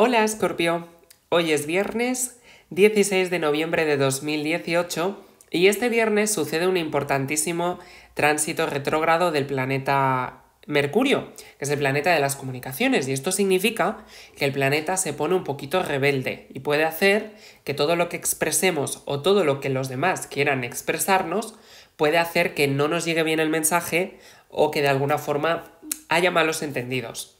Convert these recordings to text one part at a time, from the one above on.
Hola Escorpio, hoy es viernes 16 de noviembre de 2018 y este viernes sucede un importantísimo tránsito retrógrado del planeta Mercurio, que es el planeta de las comunicaciones, y esto significa que el planeta se pone un poquito rebelde y puede hacer que todo lo que expresemos o todo lo que los demás quieran expresarnos puede hacer que no nos llegue bien el mensaje o que de alguna forma haya malos entendidos.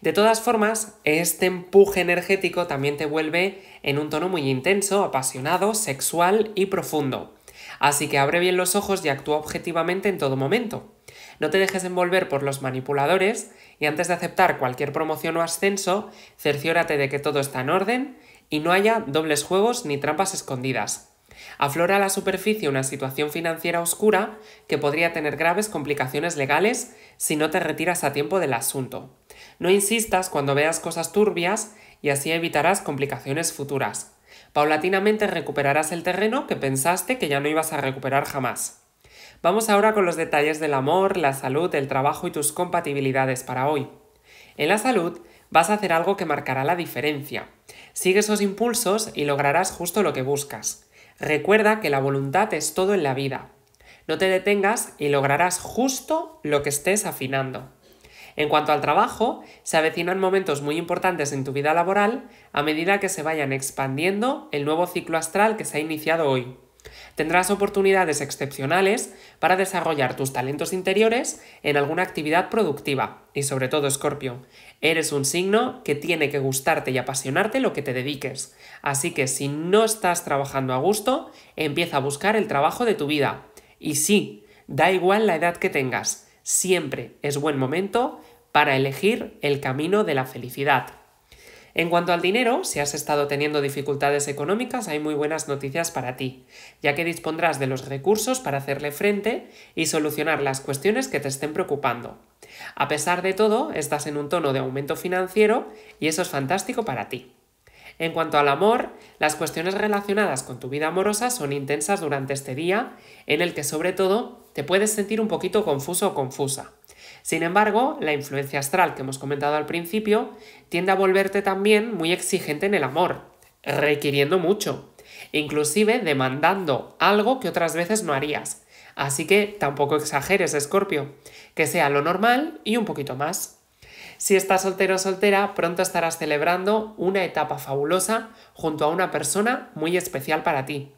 De todas formas, este empuje energético también te vuelve en un tono muy intenso, apasionado, sexual y profundo. Así que abre bien los ojos y actúa objetivamente en todo momento. No te dejes envolver por los manipuladores y antes de aceptar cualquier promoción o ascenso, cerciórate de que todo está en orden y no haya dobles juegos ni trampas escondidas aflora a la superficie una situación financiera oscura que podría tener graves complicaciones legales si no te retiras a tiempo del asunto. No insistas cuando veas cosas turbias y así evitarás complicaciones futuras. Paulatinamente recuperarás el terreno que pensaste que ya no ibas a recuperar jamás. Vamos ahora con los detalles del amor, la salud, el trabajo y tus compatibilidades para hoy. En la salud vas a hacer algo que marcará la diferencia. Sigue esos impulsos y lograrás justo lo que buscas. Recuerda que la voluntad es todo en la vida. No te detengas y lograrás justo lo que estés afinando. En cuanto al trabajo, se avecinan momentos muy importantes en tu vida laboral a medida que se vayan expandiendo el nuevo ciclo astral que se ha iniciado hoy. Tendrás oportunidades excepcionales para desarrollar tus talentos interiores en alguna actividad productiva. Y sobre todo, Scorpio, eres un signo que tiene que gustarte y apasionarte lo que te dediques. Así que si no estás trabajando a gusto, empieza a buscar el trabajo de tu vida. Y sí, da igual la edad que tengas, siempre es buen momento para elegir el camino de la felicidad. En cuanto al dinero, si has estado teniendo dificultades económicas, hay muy buenas noticias para ti, ya que dispondrás de los recursos para hacerle frente y solucionar las cuestiones que te estén preocupando. A pesar de todo, estás en un tono de aumento financiero y eso es fantástico para ti. En cuanto al amor, las cuestiones relacionadas con tu vida amorosa son intensas durante este día, en el que sobre todo te puedes sentir un poquito confuso o confusa. Sin embargo, la influencia astral que hemos comentado al principio tiende a volverte también muy exigente en el amor, requiriendo mucho, inclusive demandando algo que otras veces no harías. Así que tampoco exageres, Escorpio, que sea lo normal y un poquito más. Si estás soltero o soltera, pronto estarás celebrando una etapa fabulosa junto a una persona muy especial para ti.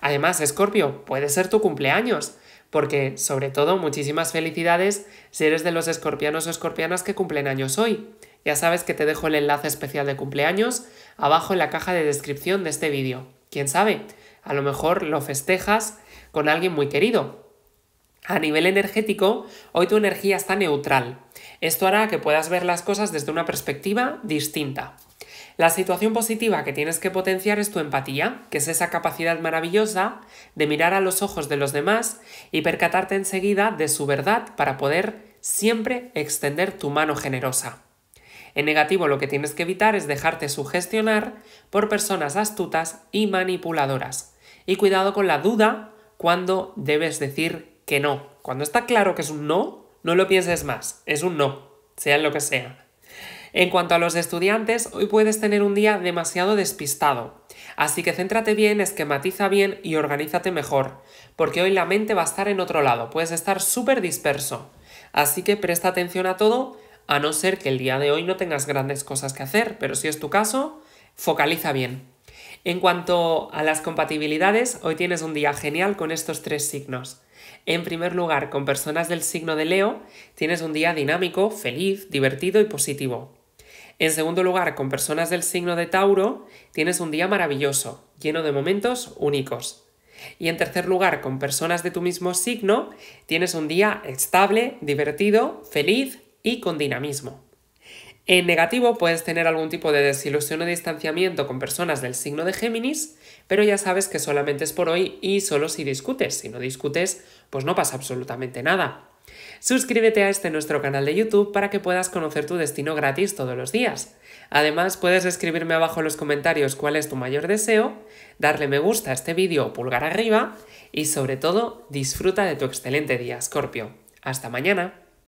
Además, Escorpio, puede ser tu cumpleaños, porque, sobre todo, muchísimas felicidades si eres de los escorpianos o escorpianas que cumplen años hoy. Ya sabes que te dejo el enlace especial de cumpleaños abajo en la caja de descripción de este vídeo. ¿Quién sabe? A lo mejor lo festejas con alguien muy querido. A nivel energético, hoy tu energía está neutral. Esto hará que puedas ver las cosas desde una perspectiva distinta. La situación positiva que tienes que potenciar es tu empatía, que es esa capacidad maravillosa de mirar a los ojos de los demás y percatarte enseguida de su verdad para poder siempre extender tu mano generosa. En negativo lo que tienes que evitar es dejarte sugestionar por personas astutas y manipuladoras. Y cuidado con la duda cuando debes decir que no. Cuando está claro que es un no, no lo pienses más, es un no, sea lo que sea. En cuanto a los estudiantes, hoy puedes tener un día demasiado despistado. Así que céntrate bien, esquematiza bien y organízate mejor, porque hoy la mente va a estar en otro lado, puedes estar súper disperso. Así que presta atención a todo, a no ser que el día de hoy no tengas grandes cosas que hacer, pero si es tu caso, focaliza bien. En cuanto a las compatibilidades, hoy tienes un día genial con estos tres signos. En primer lugar, con personas del signo de Leo, tienes un día dinámico, feliz, divertido y positivo. En segundo lugar, con personas del signo de Tauro, tienes un día maravilloso, lleno de momentos únicos. Y en tercer lugar, con personas de tu mismo signo, tienes un día estable, divertido, feliz y con dinamismo. En negativo puedes tener algún tipo de desilusión o distanciamiento con personas del signo de Géminis, pero ya sabes que solamente es por hoy y solo si discutes. Si no discutes, pues no pasa absolutamente nada. Suscríbete a este nuestro canal de YouTube para que puedas conocer tu destino gratis todos los días. Además, puedes escribirme abajo en los comentarios cuál es tu mayor deseo, darle me gusta a este vídeo o pulgar arriba y sobre todo disfruta de tu excelente día, Scorpio. Hasta mañana.